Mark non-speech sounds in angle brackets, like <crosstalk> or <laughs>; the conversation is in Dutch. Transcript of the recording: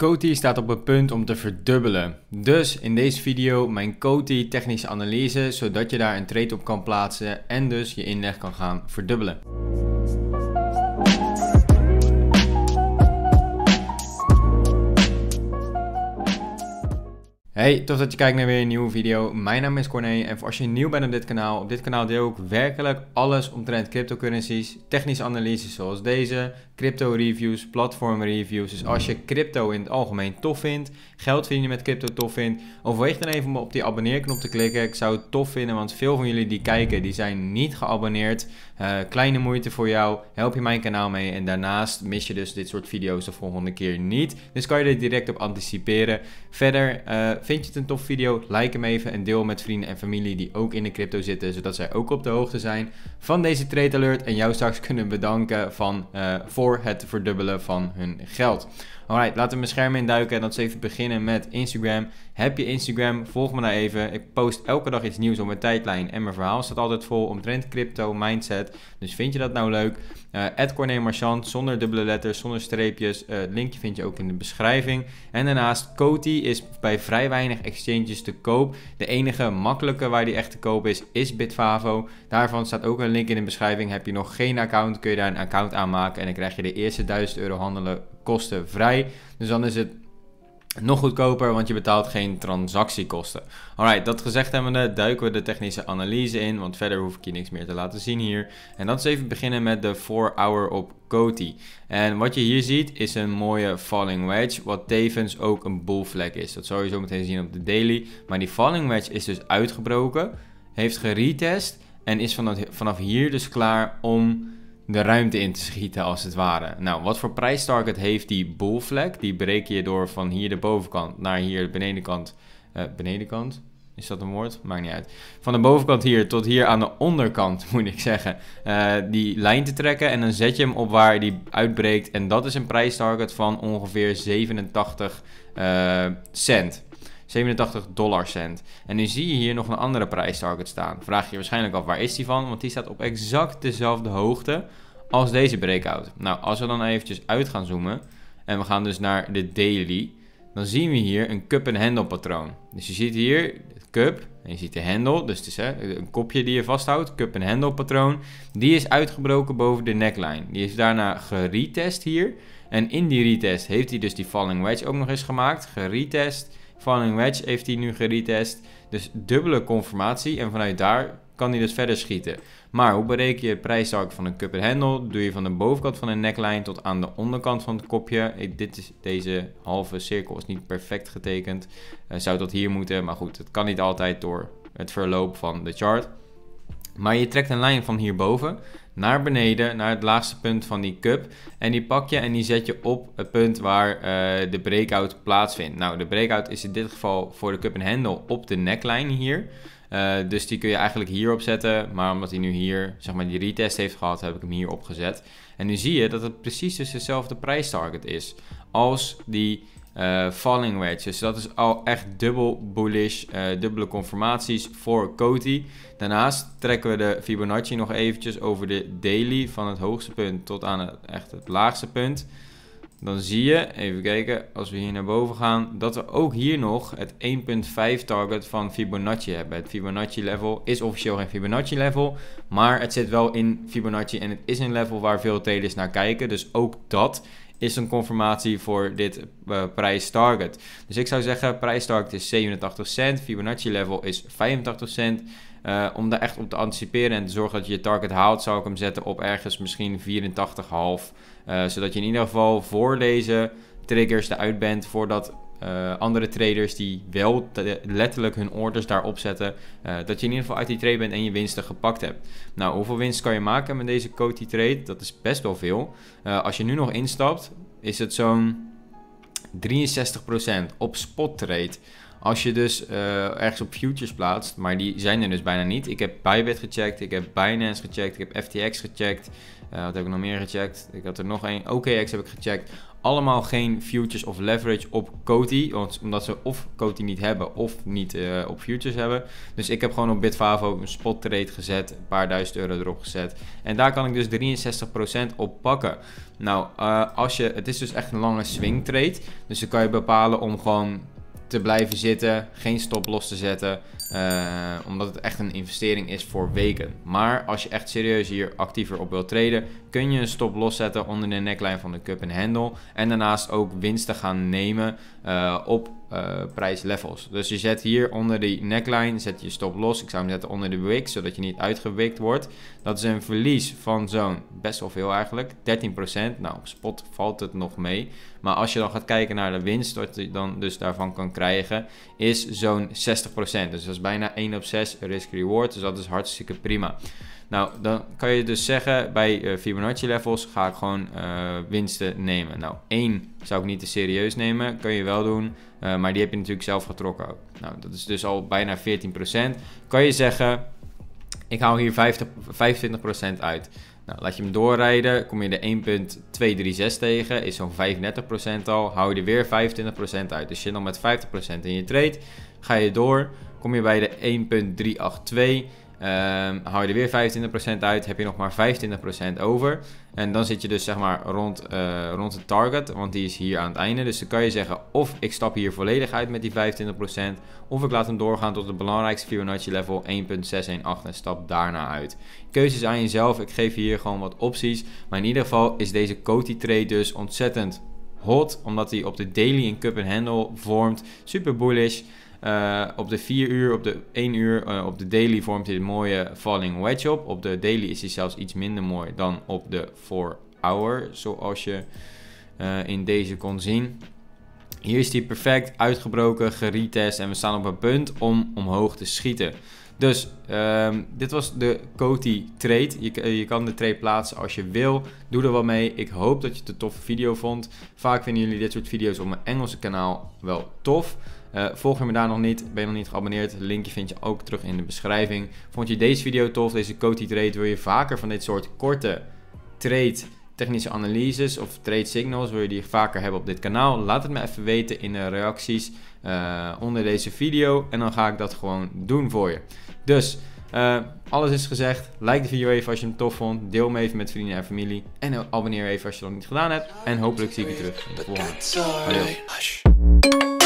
Coty staat op het punt om te verdubbelen. Dus in deze video mijn Coty technische analyse, zodat je daar een trade op kan plaatsen en dus je inleg kan gaan verdubbelen. Hey, tof dat je kijkt naar weer een nieuwe video. Mijn naam is Corné en voor als je nieuw bent op dit kanaal, op dit kanaal deel ik werkelijk alles omtrent cryptocurrencies, technische analyses zoals deze, crypto reviews, platform reviews. Dus als je crypto in het algemeen tof vindt, geld je met crypto tof vindt, overweeg dan even om op die abonneerknop te klikken. Ik zou het tof vinden, want veel van jullie die kijken, die zijn niet geabonneerd. Eh, kleine moeite voor jou, help je mijn kanaal mee. En daarnaast mis je dus dit soort video's de volgende keer niet. Dus kan je er direct op anticiperen. Verder, eh, vind je het een tof video, like hem even en deel met vrienden en familie die ook in de crypto zitten, zodat zij ook op de hoogte zijn van deze trade alert en jou straks kunnen bedanken van, uh, voor het verdubbelen van hun geld. Alright, laten we mijn scherm induiken en dat is even beginnen met Instagram. Heb je Instagram? Volg me daar even. Ik post elke dag iets nieuws op mijn tijdlijn en mijn verhaal staat altijd vol omtrent crypto, mindset. Dus vind je dat nou leuk? Uh, Marchand, zonder dubbele letters, zonder streepjes. Eh, het linkje vind je ook in de beschrijving. En daarnaast, Koti is bij vrij weinig exchanges te koop. De enige makkelijke waar die echt te koop is, is Bitfavo. Daarvan staat ook een link in de beschrijving. Heb je nog geen account, kun je daar een account aan maken en dan krijg je de eerste 1000 euro handelen kostenvrij. Dus dan is het nog goedkoper, want je betaalt geen transactiekosten. Alright, dat gezegd hebbende duiken we de technische analyse in, want verder hoef ik je niks meer te laten zien hier. En dat is even beginnen met de 4-hour op Coty. En wat je hier ziet is een mooie falling wedge, wat tevens ook een bull flag is. Dat zou je zo meteen zien op de daily. Maar die falling wedge is dus uitgebroken, heeft geretest en is vanaf hier dus klaar om de ruimte in te schieten als het ware. Nou, wat voor prijstarget heeft die bolvlek? Die breek je door van hier de bovenkant naar hier de benedenkant. Eh, benedenkant? Is dat een woord? Maakt niet uit. Van de bovenkant hier tot hier aan de onderkant, <laughs> moet ik zeggen. Eh, die lijn te trekken en dan zet je hem op waar die uitbreekt. En dat is een prijstarget van ongeveer 87 eh, cent. 87 cent. En nu zie je hier nog een andere prijstarget staan. Vraag je je waarschijnlijk af waar is die van, want die staat op exact dezelfde hoogte als deze breakout. Nou, als we dan eventjes uit gaan zoomen en we gaan dus naar de daily, dan zien we hier een cup en handle patroon. Dus je ziet hier het cup en je ziet de handle, dus het is een kopje die je vasthoudt, cup en handle patroon. Die is uitgebroken boven de neckline. Die is daarna geretest hier. En in die retest heeft hij dus die falling wedge ook nog eens gemaakt, geretest Falling Wedge heeft hij nu geretest. Dus dubbele conformatie. En vanuit daar kan hij dus verder schieten. Maar hoe bereken je het prijszak van een cup and handle? Doe je van de bovenkant van de neckline tot aan de onderkant van het kopje. dit is, deze halve cirkel is niet perfect getekend. Eh, zou dat hier moeten, maar goed, het kan niet altijd door het verloop van de chart. Maar je trekt een lijn van hierboven naar beneden, naar het laagste punt van die cup. En die pak je en die zet je op het punt waar eh, de breakout plaatsvindt. Nou, de breakout is in dit geval voor de cup en handle op de neckline hier. Eh, dus die kun je eigenlijk hierop zetten. Maar omdat hij nu hier, zeg maar, die retest heeft gehad, heb ik hem hier opgezet. En nu zie je dat het precies dus dezelfde prijstarget is als die uh, falling wedge. Dus dat is al echt dubbel bullish, eh, dubbele conformaties voor Coty. Daarnaast trekken we de Fibonacci nog eventjes over de daily van het hoogste punt tot aan het, echt het laagste punt. Dan zie je, even kijken, als we hier naar boven gaan, dat we ook hier nog het 1.5 target van Fibonacci hebben. Het Fibonacci level is officieel geen Fibonacci level, maar het zit wel in Fibonacci en het is een level waar veel traders naar kijken. Dus ook dat is een confirmatie voor dit uh, eh, prijstarget. Dus ik zou zeggen, prijstarget is 87 cent, Fibonacci level is 85 cent. Eh, om daar echt op te anticiperen en te zorgen dat je je target haalt, zou ik hem zetten op ergens misschien 84,5. Uh, eh, zodat je in ieder geval voor deze triggers eruit bent voordat eh, andere traders die wel letterlijk hun orders daarop zetten. Eh, dat je in ieder geval uit die trade bent en je winsten gepakt hebt. Nou, hoeveel winst kan je maken met deze Coty trade? Dat is best wel veel. Eh, als je nu nog instapt, is het zo'n 63% op spot trade. Als je dus ergens op futures plaatst, maar die zijn er dus bijna niet. Ik heb Bybit gecheckt, ik heb Binance gecheckt, ik heb FTX gecheckt. wat heb ik nog meer gecheckt? Ik had er nog één. OKX heb ik gecheckt allemaal geen futures of leverage op Coty. Want, omdat ze of Cody niet hebben of niet eh, op futures hebben. Dus ik heb gewoon op Bitfavo een spot trade gezet. Een paar duizend euro erop gezet. En daar kan ik dus 63% op pakken. Nou, eh, als je, het is dus echt een lange swing trade. Dus dan kan je bepalen om gewoon te blijven zitten. Geen stop los te zetten. Eh, omdat het echt een investering is voor weken. Maar als je echt serieus hier actiever op wilt treden, kun je een stop loszetten onder de neklijn van de cup en handle. En daarnaast ook winsten gaan nemen eh, op eh, prijslevels. Dus je zet hier onder die neckline, zet je stop los. Ik zou hem zetten onder de wick, zodat je niet uitgewikt wordt. Dat is een verlies van zo'n, best wel veel eigenlijk, 13%. Nou, op spot valt het nog mee. Maar als je dan gaat kijken naar de winst, wat je dan dus daarvan kan krijgen, is zo'n 60%. Dus dat is bijna 1 op 6 risk-reward. Dus dat is hartstikke prima. Nou, dan kan je dus zeggen bij eh, Fibonacci levels ga ik gewoon eh, winsten nemen. Nou, één zou ik niet te serieus nemen, kun je wel doen, eh, maar die heb je natuurlijk zelf getrokken ook. Nou, dat is dus al bijna 14%. Kan je zeggen, ik haal hier 50, 25% uit. Nou, laat je hem doorrijden, kom je de 1.236 tegen, is zo'n 35% al. Hou je er weer 25% uit. Dus je dan met 50% in je trade, ga je door, kom je bij de 1.382. Um, ehm, hou je er weer 25% uit, heb je nog maar 25% over. En dan zit je dus zeg maar rond, uh, rond het target, want die is hier aan het einde. Dus dan kan je zeggen of ik stap hier volledig uit met die 25%, of ik laat hem doorgaan tot het belangrijkste Fibonacci level 1.618 en stap daarna uit. Keuze is aan jezelf, ik geef je hier gewoon wat opties. Maar in ieder geval is deze Coty trade dus ontzettend hot, omdat hij op de daily een cup en handle vormt. Super bullish. Eh, op de 4 uur, op de 1 uur, eh, op de daily vormt hij een mooie falling wedge op. Op de daily is hij zelfs iets minder mooi dan op de 4 hour, zoals je eh, in deze kon zien. Hier is hij perfect uitgebroken, geretest en we staan op het punt om omhoog te schieten. Dus ehm, dit was de Coty trade. Je, je kan de trade plaatsen als je wil. Doe er wat mee. Ik hoop dat je het een toffe video vond. Vaak vinden jullie dit soort video's op mijn Engelse kanaal wel tof. Eh, volg je me daar nog niet, ben je nog niet geabonneerd, linkje vind je ook terug in de beschrijving. Vond je deze video tof, deze Coty trade, wil je vaker van dit soort korte trade technische analyses of trade signals, wil je die vaker hebben op dit kanaal? Laat het me even weten in de reacties eh, onder deze video en dan ga ik dat gewoon doen voor je. Dus, eh, alles is gezegd. Like de video even als je hem tof vond. Deel hem even met vrienden en familie. En abonneer even als je dat niet gedaan hebt. En hopelijk zie ik je terug in de volgende.